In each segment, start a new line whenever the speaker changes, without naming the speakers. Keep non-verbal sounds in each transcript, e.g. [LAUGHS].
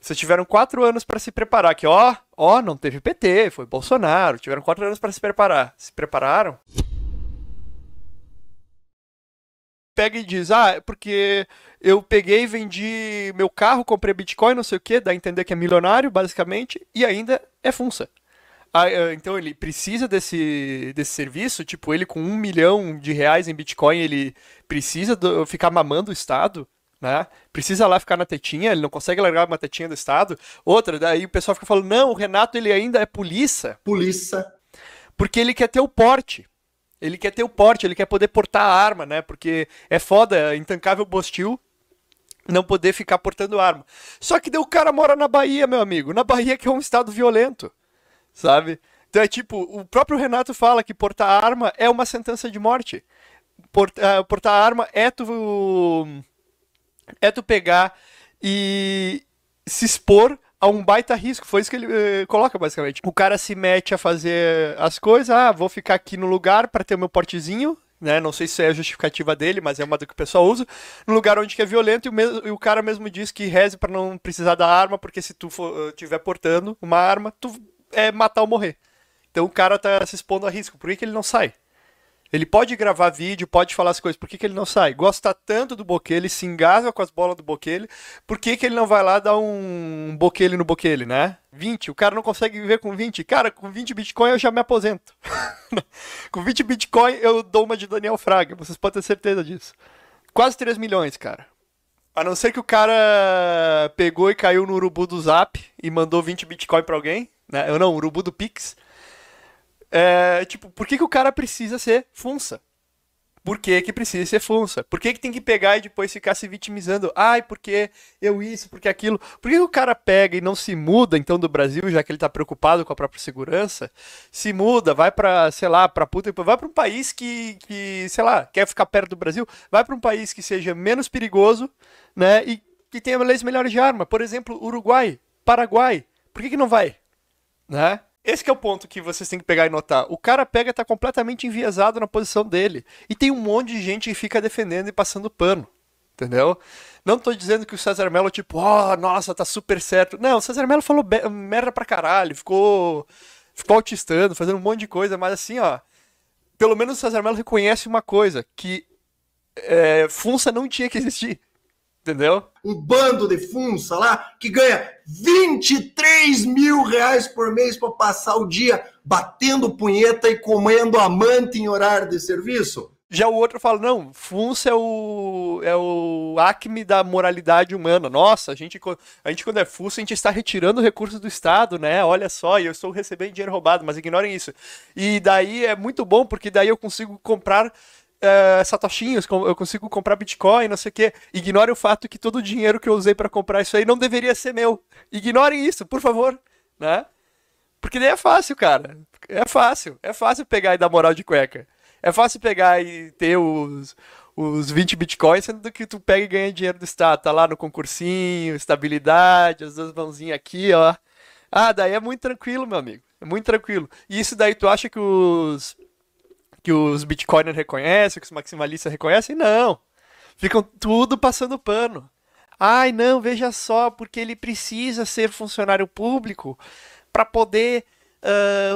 Vocês tiveram quatro anos para se preparar, que ó, ó, não teve PT, foi Bolsonaro. Tiveram quatro anos para se preparar. Se prepararam? Pega e diz, ah, é porque eu peguei, vendi meu carro, comprei Bitcoin, não sei o que, dá a entender que é milionário, basicamente, e ainda é funça. Ah, é, então ele precisa desse, desse serviço? Tipo, ele com um milhão de reais em Bitcoin, ele precisa do, ficar mamando o Estado? né? Precisa lá ficar na tetinha, ele não consegue largar uma tetinha do Estado. Outra, daí o pessoal fica falando, não, o Renato ele ainda é polícia. Polícia. Porque ele quer ter o porte. Ele quer ter o porte, ele quer poder portar a arma, né? Porque é foda, é intancável bostil não poder ficar portando arma. Só que o cara mora na Bahia, meu amigo. Na Bahia que é um estado violento, sabe? Então é tipo, o próprio Renato fala que portar arma é uma sentença de morte. Portar, eh, portar arma é tu é tu pegar e se expor a um baita risco. Foi isso que ele eh, coloca, basicamente. O cara se mete a fazer as coisas, ah, vou ficar aqui no lugar para ter o meu portezinho. Né? Não sei se é a justificativa dele, mas é uma do que o pessoal usa. No lugar onde é violento, e o, mesmo, e o cara mesmo diz que reze para não precisar da arma, porque se tu for, eh, tiver portando uma arma, tu é matar ou morrer. Então o cara tá se expondo a risco. Por que, que ele não sai? Ele pode gravar vídeo, pode falar as coisas. Por que, que ele não sai? Gosta tanto do Boquele, se engasga com as bolas do Boquele. Por que, que ele não vai lá dar um Boquele no Boquele, né? 20, o cara não consegue viver com 20. Cara, com 20 Bitcoin eu já me aposento. [LAUGHS] com 20 Bitcoin eu dou uma de Daniel Fraga, vocês podem ter certeza disso. Quase 3 milhões, cara. A não ser que o cara pegou e caiu no urubu do Zap e mandou 20 Bitcoin para alguém, né? Eu não, urubu do Pix é, tipo, por que, que o cara precisa ser funça? Por que, que precisa ser funça? Por que, que tem que pegar e depois ficar se vitimizando? Ai, porque eu isso, porque aquilo. Por que, que o cara pega e não se muda, então, do Brasil, já que ele tá preocupado com a própria segurança? Se muda, vai pra, sei lá, pra puta, vai pra um país que, que sei lá, quer ficar perto do Brasil, vai pra um país que seja menos perigoso, né? E que tenha leis melhores de arma. Por exemplo, Uruguai, Paraguai. Por que, que não vai? Né? Esse é o ponto que vocês têm que pegar e notar. O cara pega e tá completamente enviesado na posição dele. E tem um monte de gente que fica defendendo e passando pano. Entendeu? Não tô dizendo que o César Melo, tipo, ó, oh, nossa, tá super certo. Não, o César Melo falou merda pra caralho, ficou. ficou autistando, fazendo um monte de coisa, mas assim, ó. Pelo menos o César Melo reconhece uma coisa, que é, Funça
não tinha que existir. Entendeu? Um bando de funça lá que ganha 23 mil reais por mês para passar o dia batendo punheta e comendo amante em horário de serviço. Já o outro fala, não, funça é o,
é o acme da moralidade humana. Nossa, a gente, a gente quando é funça, a gente está retirando recursos do Estado, né? Olha só, eu estou recebendo dinheiro roubado, mas ignorem isso. E daí é muito bom, porque daí eu consigo comprar uh, é, satoshinhos, eu consigo comprar Bitcoin, não sei o quê. Ignore o fato que todo o dinheiro que eu usei para comprar isso aí não deveria ser meu. Ignorem isso, por favor, né? Porque daí é fácil, cara. É fácil. É fácil pegar e dar moral de cueca. É fácil pegar e ter os, os 20 bitcoins, sendo que tu pega e ganha dinheiro do Estado. Tá lá no concursinho, estabilidade, as duas mãozinhas aqui, ó. Ah, daí é muito tranquilo, meu amigo. É muito tranquilo. E isso daí tu acha que os, que os bitcoiners reconhecem, que os maximalistas reconhecem. Não. Ficam tudo passando pano. Ai, não, veja só, porque ele precisa ser funcionário público para poder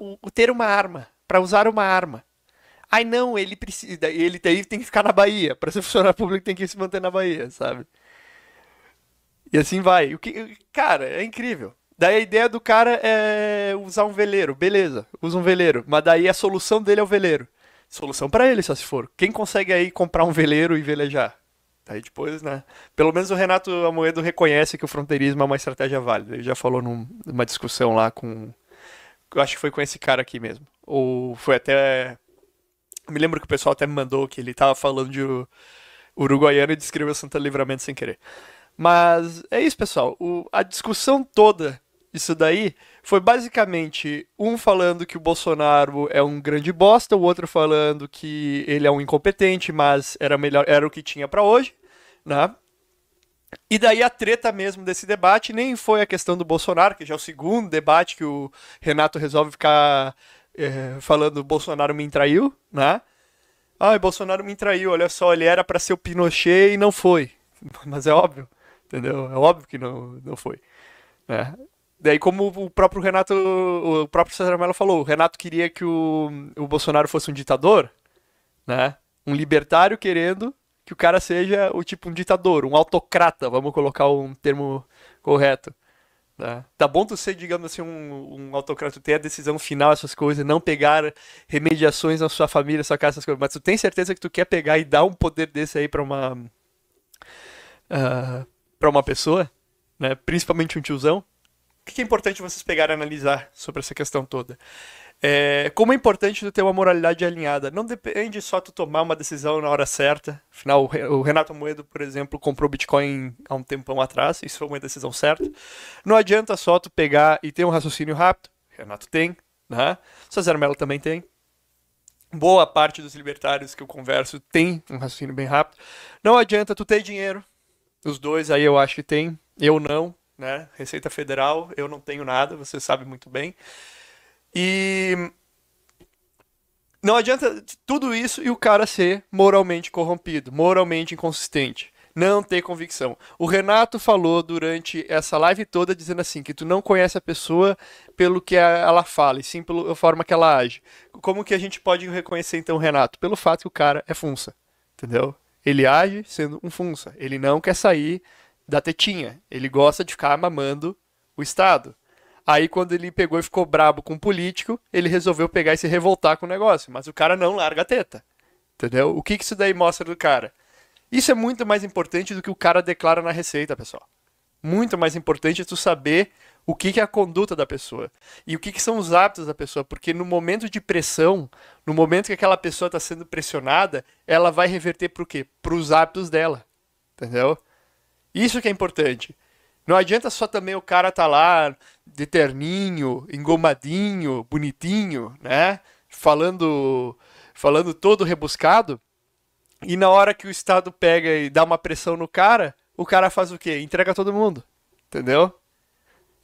uh, ter uma arma, para usar uma arma. Ai, não, ele precisa, ele tem que ficar na Bahia, para ser [LAUGHS] funcionário público tem que se manter na Bahia, sabe? E assim vai. O que, cara, é incrível. Daí a ideia do cara é usar um veleiro, beleza, usa um veleiro, mas daí a solução dele é o veleiro. Solução para ele, só se for. Quem consegue aí comprar um veleiro e velejar? Aí depois, né? Pelo menos o Renato Amoedo reconhece que o fronteirismo é uma estratégia válida. Ele já falou num, numa discussão lá com. Eu acho que foi com esse cara aqui mesmo. Ou foi até. Me lembro que o pessoal até me mandou que ele tava falando de uruguaiano e descreveu Santa Livramento sem querer. Mas é isso, pessoal. O... a discussão toda isso daí foi basicamente um falando que o Bolsonaro é um grande bosta, o outro falando que ele é um incompetente, mas era melhor, era o que tinha para hoje, né? E daí a treta mesmo desse debate nem foi a questão do Bolsonaro, que já é o segundo debate que o Renato resolve ficar é, falando Bolsonaro me traiu, né? Ai, Bolsonaro me traiu, olha só, ele era para ser o Pinochet e não foi. [LAUGHS] Mas é óbvio, entendeu? É óbvio que não, não foi. Né? Daí, como o próprio Renato, o próprio César Mello falou, o Renato queria que o, o Bolsonaro fosse um ditador, né? Um libertário querendo que o cara seja o tipo um ditador, um autocrata, vamos colocar um termo correto. Né? Tá bom tu ser, digamos assim, um, um autocrata, ter a decisão final, essas coisas, não pegar remediações na sua família, na sua casa, essas coisas, mas tu tem certeza que tu quer pegar e dar um poder desse aí pra uma. Uh, pra uma pessoa, né? Principalmente um tiozão o que é importante vocês pegarem e analisar sobre essa questão toda? É, como é importante tu ter uma moralidade alinhada. Não depende só tu tomar uma decisão na hora certa. Afinal, o Renato Moedo, por exemplo, comprou Bitcoin há um tempão atrás. Isso foi uma decisão certa. Não adianta só tu pegar e ter um raciocínio rápido. Renato tem, né? Cesar Mello também tem. Boa parte dos libertários que eu converso tem um raciocínio bem rápido. Não adianta tu ter dinheiro. Os dois aí eu acho que tem. Eu não né? Receita Federal, eu não tenho nada, você sabe muito bem. E não adianta tudo isso e o cara ser moralmente corrompido, moralmente inconsistente, não ter convicção. O Renato falou durante essa live toda dizendo assim que tu não conhece a pessoa pelo que ela fala, e sim pela forma que ela age. Como que a gente pode reconhecer então o Renato? Pelo fato que o cara é funça, entendeu? Ele age sendo um funça, ele não quer sair da tetinha. Ele gosta de ficar mamando o Estado. Aí, quando ele pegou e ficou brabo com o um político, ele resolveu pegar e se revoltar com o negócio. Mas o cara não larga a teta. Entendeu? O que, que isso daí mostra do cara? Isso é muito mais importante do que o cara declara na receita, pessoal. Muito mais importante é tu saber o que, que é a conduta da pessoa e o que, que são os hábitos da pessoa, porque no momento de pressão, no momento que aquela pessoa está sendo pressionada, ela vai reverter para o quê? Para os hábitos dela, entendeu? Isso que é importante. Não adianta só também o cara tá lá de terninho, engomadinho, bonitinho, né? Falando, falando todo rebuscado. E na hora que o Estado pega e dá uma pressão no cara, o cara faz o quê? Entrega todo mundo. Entendeu?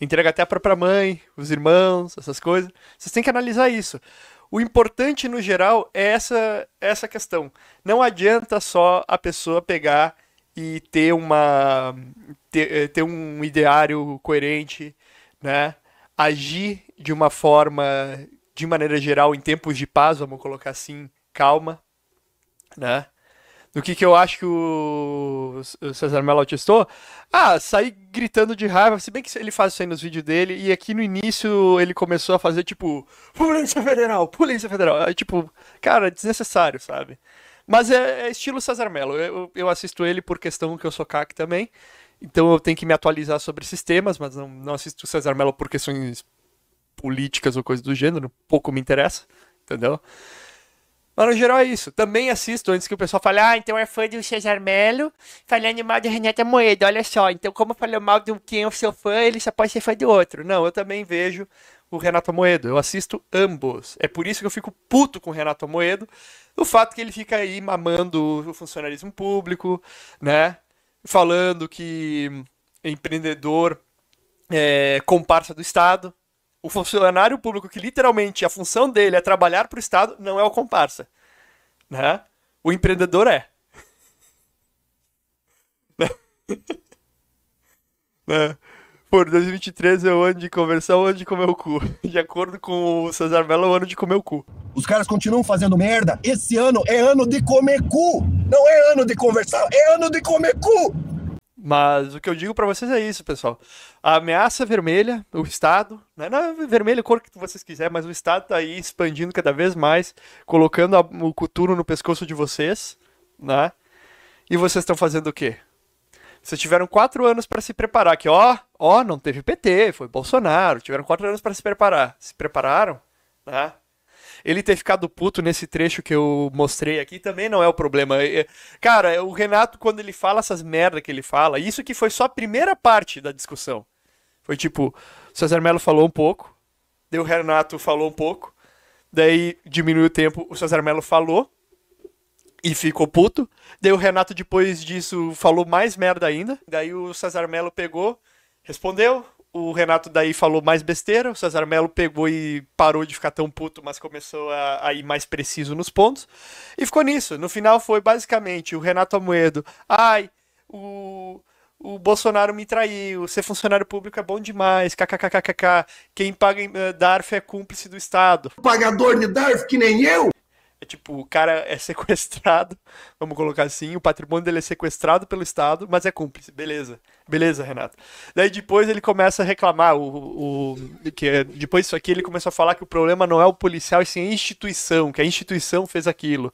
Entrega até a própria mãe, os irmãos, essas coisas. Vocês têm que analisar isso. O importante no geral é essa, essa questão. Não adianta só a pessoa pegar e ter uma ter, eh, ter um ideário coerente, né? Agir de uma forma, de maneira geral, em tempos de paz, vamos colocar assim, calma, né? Do que, que eu acho que o César Melo testou? Ah, sair gritando de raiva, se bem que ele faz isso aí nos vídeos dele, e aqui no início ele começou a fazer tipo, Polícia Federal, Polícia Federal. É, tipo, cara, desnecessário, sabe? Mas é, é estilo Cesar Mello. Eu, eu assisto ele por questão que eu sou CAC também. Então eu tenho que me atualizar sobre sistemas, mas não, não assisto Cesar Mello por questões políticas ou coisas do gênero. Pouco me interessa, entendeu? Mas no geral é isso. Também assisto antes que o pessoal fale, ah, então é fã do Cesar Mello falando mal de Renata Moeda, olha só. Então, como falou mal de quem é o seu fã, ele só pode ser fã de outro. Não, eu também vejo o Renato Moedo. Eu assisto ambos. É por isso que eu fico puto com o Renato Moedo, o fato que ele fica aí mamando o funcionalismo público, né? Falando que empreendedor é comparsa do Estado. O funcionário público, que literalmente a função dele é trabalhar para o Estado, não é o comparsa. Né? O empreendedor é. [LAUGHS] né? né? Por 2023 é o ano de conversar, o ano de comer o cu. [LAUGHS] De acordo com o Cesar Mello, é o ano de comer o cu.
Os caras continuam fazendo merda. Esse ano é ano de comer cu. Não é ano de conversar, é ano de comer cu.
Mas o que eu digo para vocês é isso, pessoal. A ameaça vermelha, o Estado, né, na vermelha cor que vocês quiserem, mas o Estado tá aí expandindo cada vez mais, colocando a, o coturno no pescoço de vocês, né? E vocês estão fazendo o quê? Vocês tiveram quatro anos para se preparar, que ó, ó, não teve PT, foi Bolsonaro, tiveram quatro anos para se preparar. Se prepararam? Né? Ele ter ficado puto nesse trecho que eu mostrei aqui também não é o problema. Cara, o Renato, quando ele fala essas merda que ele fala, isso que foi só a primeira parte da discussão. Foi tipo, o César Melo falou um pouco, daí o Renato falou um pouco, daí diminuiu o tempo, o César Melo falou, e ficou puto. Daí o Renato, depois disso, falou mais merda ainda. Daí o Cesar Melo pegou, respondeu. O Renato daí falou mais besteira. O Cesar Melo pegou e parou de ficar tão puto, mas começou a, a ir mais preciso nos pontos. E ficou nisso. No final foi basicamente o Renato Amoedo. Ai, o o Bolsonaro me traiu, ser funcionário público é bom demais, kkkkkk, quem paga em, uh, eh, DARF é cúmplice do Estado. Pagador de DARF que nem eu? É tipo, o cara é [LAUGHS] sequestrado, vamos colocar assim, o patrimônio dele é sequestrado pelo Estado, mas é cúmplice. Beleza. Beleza, Renato. Daí depois ele começa a reclamar, o, o que é, depois disso aqui ele começa a falar que o problema não é o policial, e sim a instituição, que a instituição fez aquilo.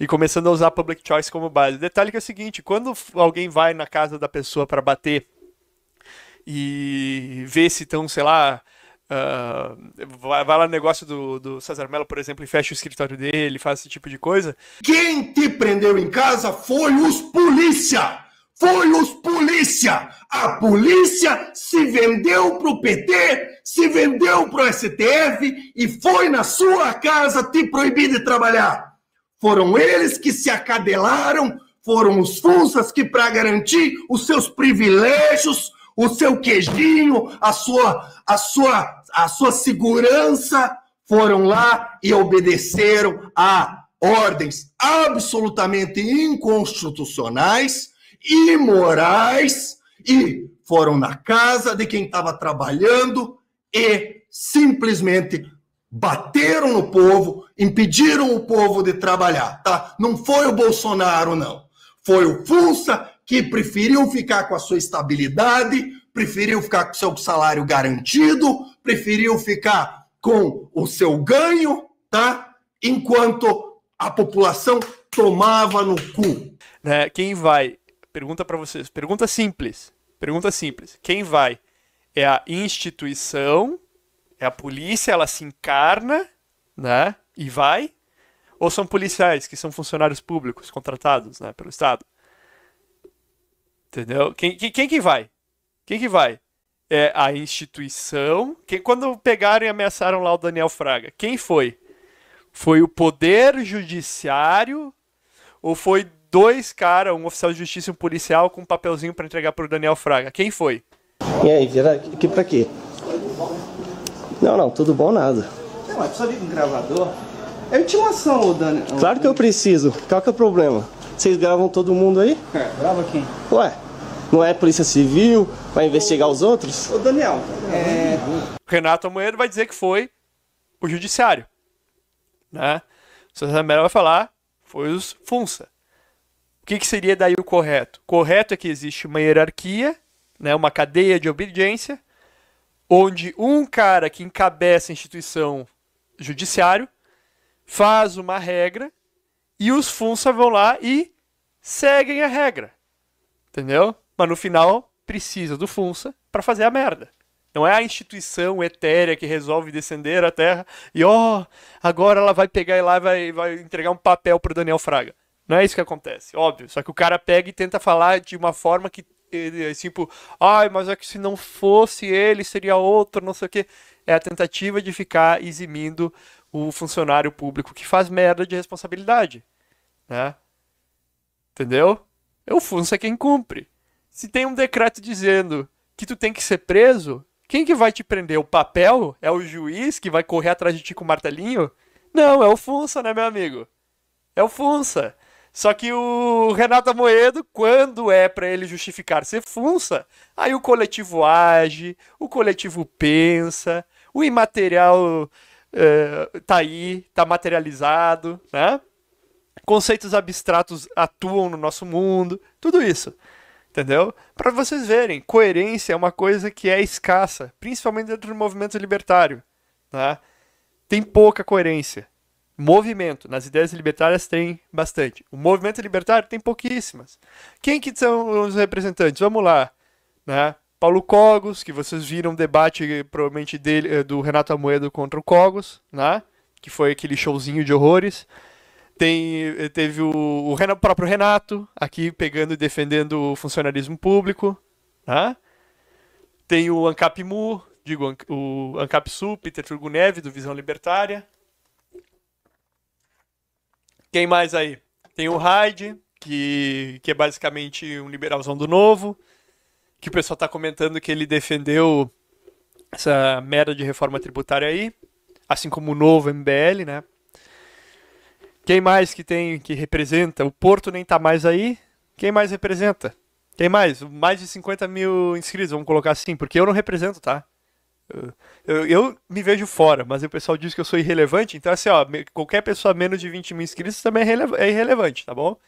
E começando a usar public choice como base. O detalhe que é o seguinte, quando alguém vai na casa da pessoa para bater e ver se estão, sei lá, Uh, vai, vai, lá no negócio do, do César Mello, por exemplo, e fecha o escritório dele, faz esse tipo de
coisa. Quem te prendeu em casa foi os polícia! Foi os polícia! A polícia se vendeu pro PT, se vendeu pro STF e foi na sua casa te proibir de trabalhar. Foram eles que se acadelaram, foram os funças que, para garantir os seus privilégios, o seu queijinho, a sua, a sua a sua segurança foram lá e obedeceram a ordens absolutamente inconstitucionais, imorais e foram na casa de quem estava trabalhando e simplesmente bateram no povo, impediram o povo de trabalhar, tá? Não foi o Bolsonaro não. Foi o Fulsa que preferiu ficar com a sua estabilidade, preferiu ficar com o seu salário garantido, preferiu ficar com o seu ganho, tá? Enquanto a população tomava no cu.
Né, quem vai? Pergunta para vocês. Pergunta simples. Pergunta simples. Quem vai? É a instituição, é a polícia, ela se encarna, né? E vai? Ou são policiais que são funcionários públicos contratados, né, pelo Estado? Entendeu? Quem, quem, quem que vai? Quem que vai? É a instituição. Quem, quando pegaram e ameaçaram lá o Daniel Fraga, quem foi? Foi o Poder Judiciário ou foi dois caras, um oficial de justiça e um policial, com um papelzinho para entregar para o Daniel Fraga? Quem foi? E aí, vira que para quê? Não, não, tudo bom nada. Não, mas precisa vir com um gravador. É intimação, Daniel. Claro que eu preciso. Qual que é o problema? Vocês gravam todo mundo aí? É, grava quem? Ué, não é Polícia Civil? Vai investigar os outros? Ô, Daniel, é... o Renato Amoedo vai dizer que foi o Judiciário. Né? O César Mello vai falar foi os FUNSA. O que, que seria daí o correto? Correto é que existe uma hierarquia, né, uma cadeia de obediência, onde um cara que encabeça a instituição judiciário faz uma regra e os FUNSA vão lá e seguem a regra. Entendeu? Mas no final, precisa do Funça para fazer a merda. Não é a instituição etérea que resolve descender a terra e, ó, oh, agora ela vai pegar e lá vai, vai entregar um papel pro Daniel Fraga. Não é isso que acontece, óbvio. Só que o cara pega e tenta falar de uma forma que, é tipo, ai, mas é que se não fosse ele, seria outro, não sei o quê. É a tentativa de ficar eximindo o funcionário público que faz merda de responsabilidade. Né? Entendeu? É o Funça quem cumpre. Se tem um decreto dizendo que tu tem que ser preso, quem que vai te prender? O papel? É o juiz que vai correr atrás de ti com o martelinho? Não, é o Funça, né, meu amigo? É o Funça. Só que o Renato Moedo, quando é para ele justificar ser Funça, aí o coletivo age, o coletivo pensa, o imaterial uh, tá aí, tá materializado, né? Conceitos abstratos atuam no nosso mundo, tudo isso entendeu? Para vocês verem, coerência é uma coisa que é escassa, principalmente dentro do movimento libertário, tá? Tem pouca coerência. Movimento, nas ideias libertárias tem bastante. O movimento libertário tem pouquíssimas. Quem que são os representantes? Vamos lá, né? Paulo Cogos, que vocês viram o debate eh, provavelmente dele, eh, do Renato Amoedo contra o Cogos, né? que foi aquele showzinho de horrores. Tem, teve o, o, o, próprio Renato aqui pegando e defendendo o funcionalismo público. Né? Tem o Mu, digo, o Sul, Peter Neve do Visão Libertária. Quem mais aí? Tem o Hyde, que, que é basicamente um liberalzão do novo, que o pessoal está comentando que ele defendeu essa merda de reforma tributária aí, assim como o novo MBL, né? Quem mais que tem que representa? O Porto nem tá mais aí. Quem mais representa? Quem mais? Mais de 50 mil inscritos, vamos colocar assim, porque eu não represento, tá? Eu, eu, eu, me vejo fora, mas o pessoal diz que eu sou irrelevante, então assim, ó, qualquer pessoa menos de 20 mil inscritos também é, é irrelevante, tá bom?